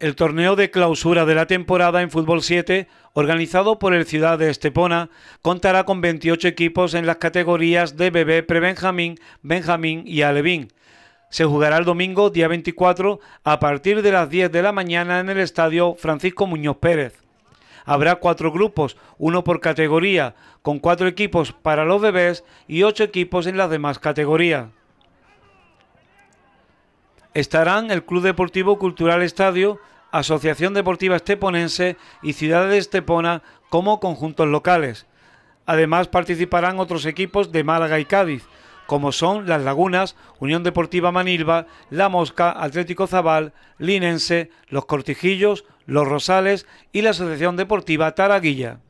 El torneo de clausura de la temporada en Fútbol 7, organizado por el Ciudad de Estepona, contará con 28 equipos en las categorías de bebé prebenjamín, benjamín y alevín. Se jugará el domingo, día 24, a partir de las 10 de la mañana en el estadio Francisco Muñoz Pérez. Habrá cuatro grupos, uno por categoría, con cuatro equipos para los bebés y ocho equipos en las demás categorías estarán el Club Deportivo Cultural Estadio, Asociación Deportiva Esteponense y Ciudad de Estepona como conjuntos locales. Además participarán otros equipos de Málaga y Cádiz, como son Las Lagunas, Unión Deportiva Manilva, La Mosca, Atlético Zabal, Linense, Los Cortijillos, Los Rosales y la Asociación Deportiva Taraguilla.